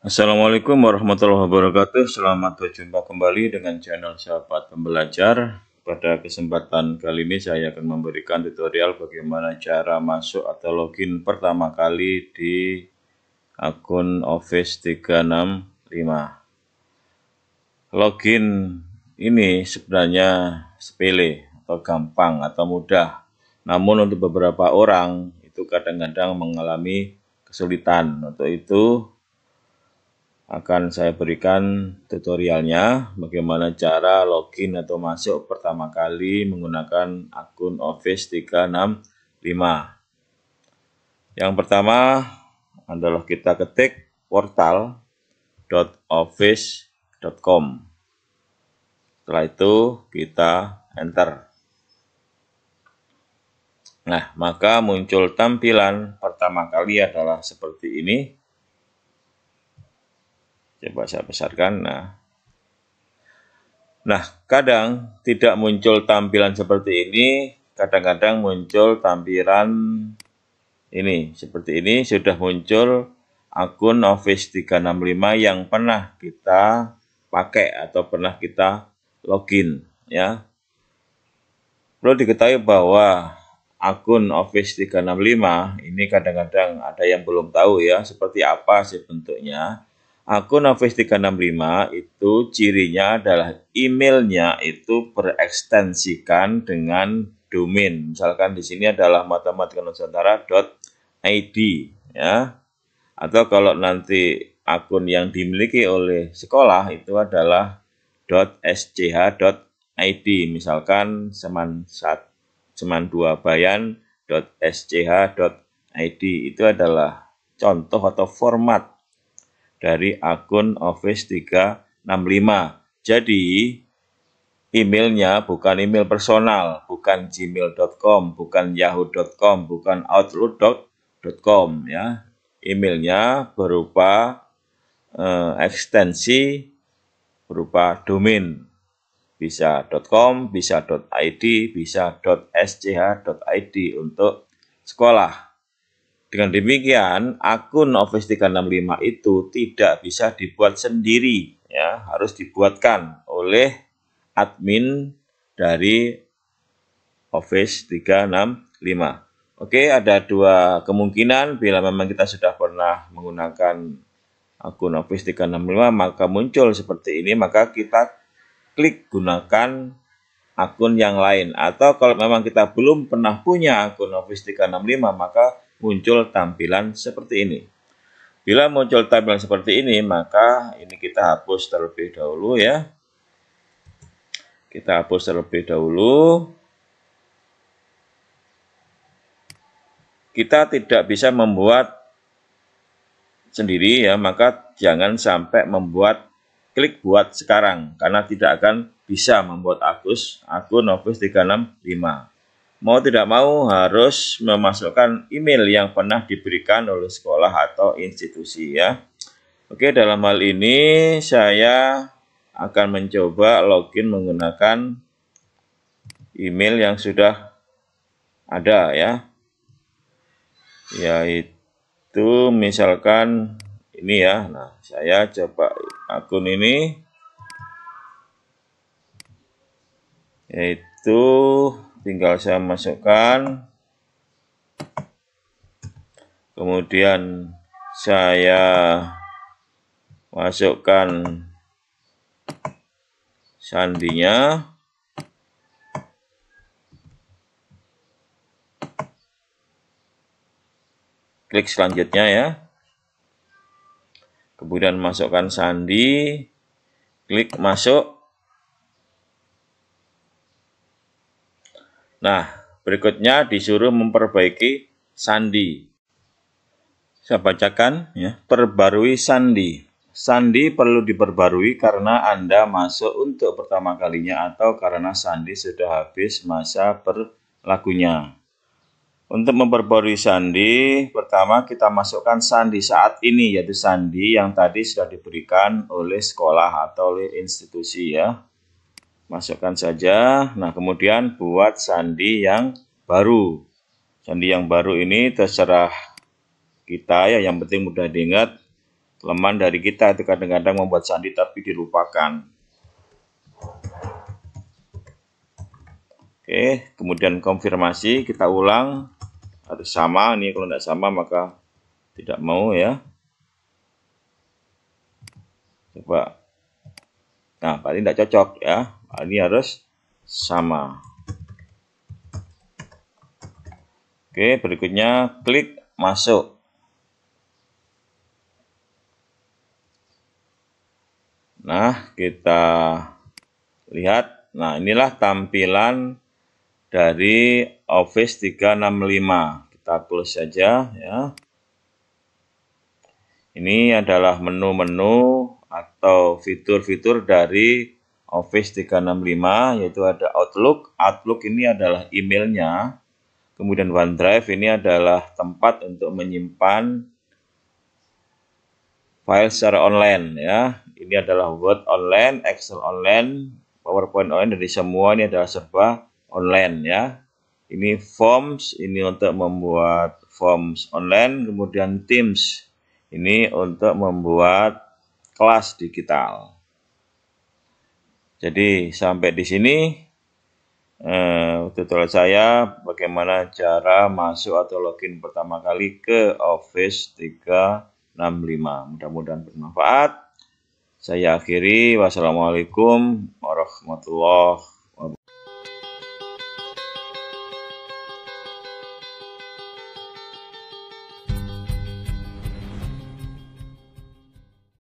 Assalamualaikum warahmatullahi wabarakatuh. Selamat berjumpa kembali dengan channel Sahabat Pembelajar. Pada kesempatan kali ini saya akan memberikan tutorial bagaimana cara masuk atau login pertama kali di akun Office 365. Login ini sebenarnya sepele atau gampang atau mudah. Namun untuk beberapa orang itu kadang-kadang mengalami kesulitan. Untuk itu akan saya berikan tutorialnya bagaimana cara login atau masuk pertama kali menggunakan akun Office 365. Yang pertama adalah kita ketik portal.office.com. Setelah itu kita enter. Nah, maka muncul tampilan pertama kali adalah seperti ini Coba saya besarkan. Nah, nah kadang tidak muncul tampilan seperti ini, kadang-kadang muncul tampilan ini seperti ini sudah muncul akun Office 365 yang pernah kita pakai atau pernah kita login ya. Perlu diketahui bahwa akun Office 365 ini kadang-kadang ada yang belum tahu ya seperti apa sih bentuknya. Akun Office 365 itu cirinya adalah emailnya itu berekstensikan dengan domain. Misalkan di sini adalah id, ya. Atau kalau nanti akun yang dimiliki oleh sekolah itu adalah .sch.id misalkan seman sat, seman 2 bayan .sch.id itu adalah contoh atau format dari akun Office 365. Jadi, emailnya bukan email personal, bukan gmail.com, bukan yahoo.com, bukan outlook.com ya. Emailnya berupa eh, ekstensi berupa domain bisa .com, bisa .id, bisa .sch.id untuk sekolah. Dengan demikian, akun Office 365 itu tidak bisa dibuat sendiri, ya, harus dibuatkan oleh admin dari Office 365. Oke, ada dua kemungkinan bila memang kita sudah pernah menggunakan akun Office 365 maka muncul seperti ini, maka kita klik gunakan akun yang lain atau kalau memang kita belum pernah punya akun Office 365 maka muncul tampilan seperti ini. Bila muncul tampilan seperti ini, maka ini kita hapus terlebih dahulu ya. Kita hapus terlebih dahulu. Kita tidak bisa membuat sendiri ya, maka jangan sampai membuat klik buat sekarang karena tidak akan bisa membuat Agus akun Office 365 mau tidak mau harus memasukkan email yang pernah diberikan oleh sekolah atau institusi ya. Oke, dalam hal ini saya akan mencoba login menggunakan email yang sudah ada ya. Yaitu misalkan ini ya. Nah, saya coba akun ini yaitu tinggal saya masukkan kemudian saya masukkan sandinya klik selanjutnya ya kemudian masukkan sandi klik masuk Nah, berikutnya disuruh memperbaiki sandi. Saya bacakan ya, perbarui sandi. Sandi perlu diperbarui karena Anda masuk untuk pertama kalinya atau karena sandi sudah habis masa berlakunya. Untuk memperbarui sandi, pertama kita masukkan sandi saat ini, yaitu sandi yang tadi sudah diberikan oleh sekolah atau oleh institusi ya masukkan saja. Nah, kemudian buat sandi yang baru. Sandi yang baru ini terserah kita ya, yang penting mudah diingat. leman dari kita itu kadang-kadang membuat sandi tapi dilupakan. Oke, kemudian konfirmasi kita ulang harus sama nih kalau tidak sama maka tidak mau ya. Coba Nah, berarti tidak cocok ya. Ini harus sama. Oke, berikutnya klik masuk. Nah, kita lihat. Nah, inilah tampilan dari Office 365. Kita close saja ya. Ini adalah menu-menu atau fitur-fitur dari Office 365 yaitu ada Outlook. Outlook ini adalah emailnya. Kemudian OneDrive ini adalah tempat untuk menyimpan file secara online ya. Ini adalah Word online, Excel online, PowerPoint online dari semua ini adalah serba online ya. Ini Forms ini untuk membuat Forms online, kemudian Teams ini untuk membuat kelas digital. Jadi sampai di sini eh, tutorial saya bagaimana cara masuk atau login pertama kali ke Office 365. Mudah-mudahan bermanfaat. Saya akhiri. Wassalamualaikum warahmatullahi